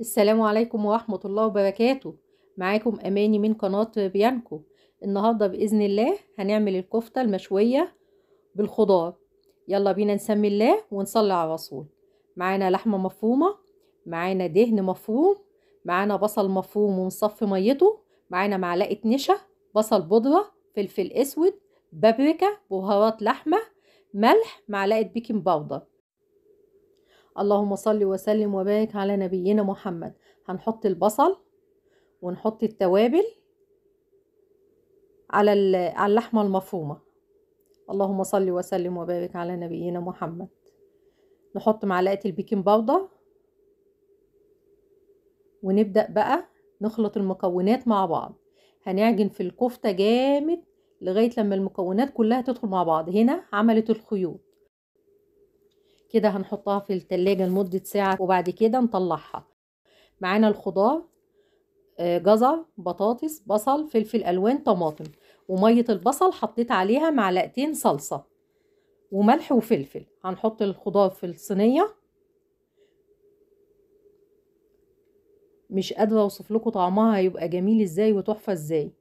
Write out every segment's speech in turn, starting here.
السلام عليكم ورحمة الله وبركاته معاكم أماني من قناة بيانكو النهاردة بإذن الله هنعمل الكفتة المشوية بالخضار يلا بينا نسمي الله ونصلي على الرسول معانا لحمة مفرومة معانا دهن مفروم معانا بصل مفروم ونصفي ميته معانا معلقة نشا بصل بودرة فلفل أسود بابريكا بهارات لحمة ملح معلقة بيكنج باودر اللهم صل وسلم وبارك على نبينا محمد هنحط البصل ونحط التوابل على على اللحمه المفرومه اللهم صل وسلم وبارك على نبينا محمد نحط معلقه البيكنج باودر ونبدا بقى نخلط المكونات مع بعض هنعجن في الكفته جامد لغايه لما المكونات كلها تدخل مع بعض هنا عملت الخيوط كده هنحطها في التلاجة لمدة ساعة وبعد كده نطلعها معانا الخضار آه، جزر بطاطس بصل فلفل الوان طماطم ومية البصل حطيت عليها معلقتين صلصة وملح وفلفل هنحط الخضار في الصينية مش قادرة اوصف لكم طعمها هيبقى جميل ازاي وتحفة ازاي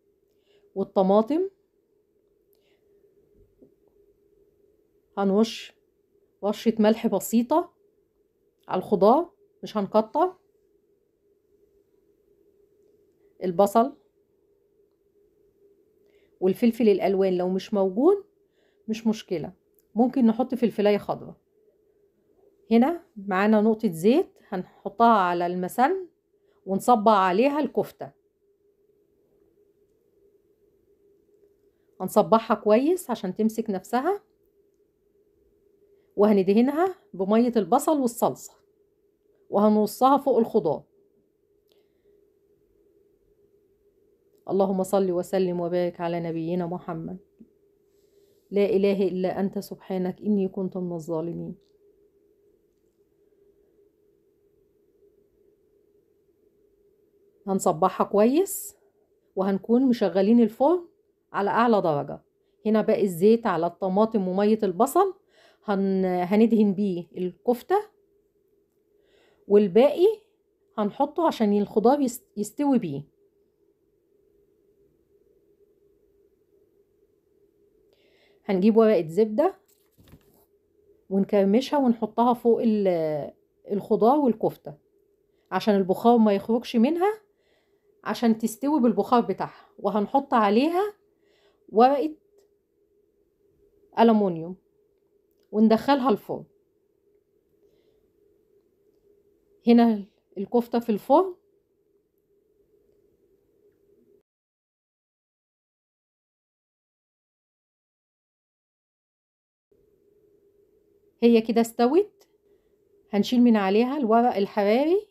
والطماطم هنرش رشة ملح بسيطة على الخضار مش هنقطع البصل والفلفل الالوان لو مش موجود مش مشكلة ممكن نحط فلفلاية خضراء هنا معانا نقطة زيت هنحطها على المسن ونصبع عليها الكفتة هنصبعها كويس عشان تمسك نفسها وهندهنها بمية البصل والصلصة وهنوصها فوق الخضار اللهم صل وسلم وبارك على نبينا محمد لا إله إلا أنت سبحانك إني كنت من الظالمين هنصبحها كويس وهنكون مشغلين الفرن على أعلى درجة هنا باقي الزيت على الطماطم ومية البصل هن هندهن بيه الكفتة والباقي هنحطه عشان الخضار يستوي بيه هنجيب ورقة زبدة ونكرمشها ونحطها فوق الخضار والكفتة عشان البخار ما يخرجش منها عشان تستوي بالبخار بتاعها وهنحط عليها ورقة ألمونيوم وندخلها الفرن هنا الكفتة في الفرن هي كده استوت هنشيل من عليها الورق الحراري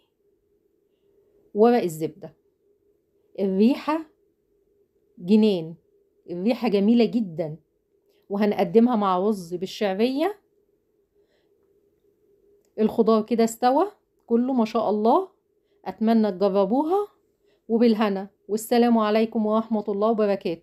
ورق الزبدة الريحة جنين الريحة جميلة جدا وهنقدمها مع رز بالشعرية الخضار كده استوى كله ما شاء الله أتمنى تجربوها وبالهنا والسلام عليكم ورحمة الله وبركاته